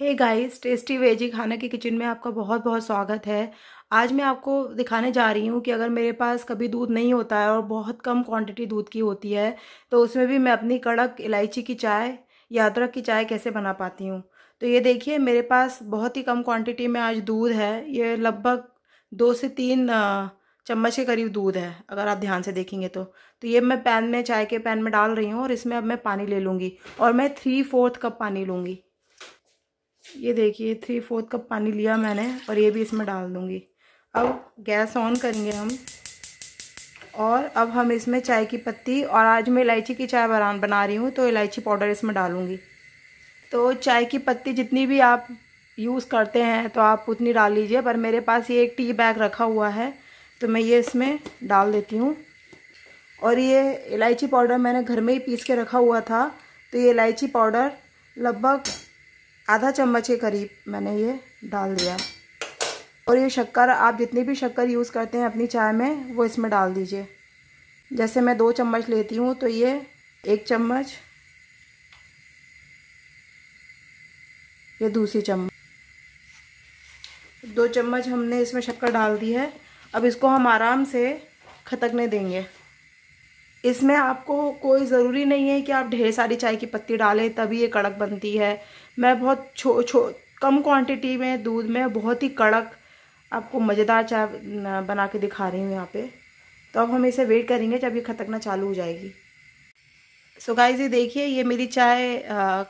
hey guys tasty veggie खाना के kitchen में आपका बहुत बहुत स्वागत है आज मैं आपको दिखाने जा रही हूँ कि अगर मेरे पास कभी दूध नहीं होता है और बहुत कम क्वांटिटी दूध की होती है तो उसमें भी मैं अपनी कड़क इलायची की चाय या अदरक की चाय कैसे बना पाती हूँ तो ये देखिए मेरे पास बहुत ही कम क्वान्टिटी में आज दूध है ये लगभग दो से तीन चम्मच के करीब दूध है अगर आप ध्यान से देखेंगे तो तो ये मैं पैन में चाय के पैन में डाल रही हूँ और इसमें अब मैं पानी ले लूँगी और मैं थ्री फोर्थ कप पानी लूँगी ये देखिए थ्री फोर्थ कप पानी लिया मैंने और ये भी इसमें डाल दूँगी अब गैस ऑन करेंगे हम और अब हम इसमें चाय की पत्ती और आज मैं इलायची की चाय बना बना रही हूँ तो इलायची पाउडर इसमें डालूँगी तो चाय की पत्ती जितनी भी आप यूज़ करते हैं तो आप उतनी डाल लीजिए पर मेरे पास ये एक टी बैग रखा हुआ है तो मैं ये इसमें डाल देती हूँ और ये इलायची पाउडर मैंने घर में ही पीस के रखा हुआ था तो ये इलायची पाउडर लगभग आधा चम्मच के करीब मैंने ये डाल दिया और ये शक्कर आप जितनी भी शक्कर यूज़ करते हैं अपनी चाय में वो इसमें डाल दीजिए जैसे मैं दो चम्मच लेती हूँ तो ये एक चम्मच ये दूसरी चम्मच दो चम्मच हमने इसमें शक्कर डाल दी है अब इसको हम आराम से खतकने देंगे इसमें आपको कोई ज़रूरी नहीं है कि आप ढेर सारी चाय की पत्ती डालें तभी ये कड़क बनती है मैं बहुत छो छो कम क्वांटिटी में दूध में बहुत ही कड़क आपको मज़ेदार चाय बना के दिखा रही हूँ यहाँ पे तो अब हम इसे वेट करेंगे जब ये खतकना चालू हो जाएगी सो गाइज ये देखिए ये मेरी चाय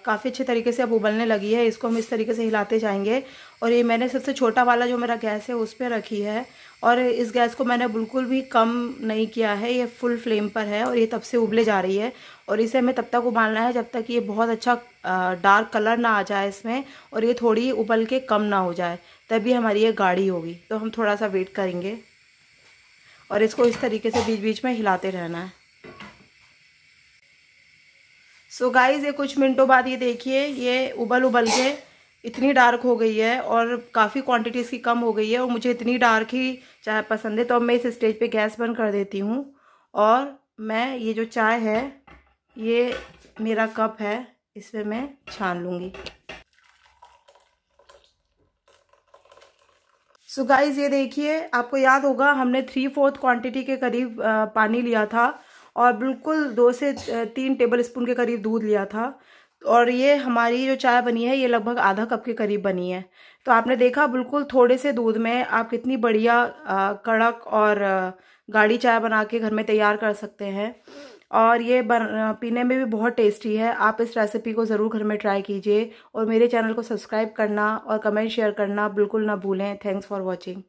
काफ़ी अच्छे तरीके से अब उबलने लगी है इसको हम इस तरीके से हिलाते जाएंगे और ये मैंने सबसे छोटा वाला जो मेरा गैस है उस पर रखी है और इस गैस को मैंने बिल्कुल भी कम नहीं किया है ये फुल फ्लेम पर है और ये तब से उबले जा रही है और इसे हमें तब तक उबालना है जब तक ये बहुत अच्छा डार्क कलर ना आ जाए इसमें और ये थोड़ी उबल के कम ना हो जाए तभी हमारी ये गाढ़ी होगी तो हम थोड़ा सा वेट करेंगे और इसको इस तरीके से बीच बीच में हिलाते रहना है सो so गाइज ये कुछ मिनटों बाद ये देखिए ये उबल उबल के इतनी डार्क हो गई है और काफ़ी क्वांटिटी इसकी कम हो गई है और मुझे इतनी डार्क ही चाय पसंद है तो अब मैं इस स्टेज पे गैस बंद कर देती हूँ और मैं ये जो चाय है ये मेरा कप है इसमें मैं छान लूँगी सो so गाइज ये देखिए आपको याद होगा हमने थ्री फोर्थ क्वांटिटी के करीब पानी लिया था और बिल्कुल दो से तीन टेबल स्पून के करीब दूध लिया था और ये हमारी जो चाय बनी है ये लगभग आधा कप के करीब बनी है तो आपने देखा बिल्कुल थोड़े से दूध में आप कितनी बढ़िया कड़क और गाढ़ी चाय बना के घर में तैयार कर सकते हैं और ये बन पीने में भी बहुत टेस्टी है आप इस रेसिपी को ज़रूर घर में ट्राई कीजिए और मेरे चैनल को सब्सक्राइब करना और कमेंट शेयर करना बिल्कुल ना भूलें थैंक्स फॉर वॉचिंग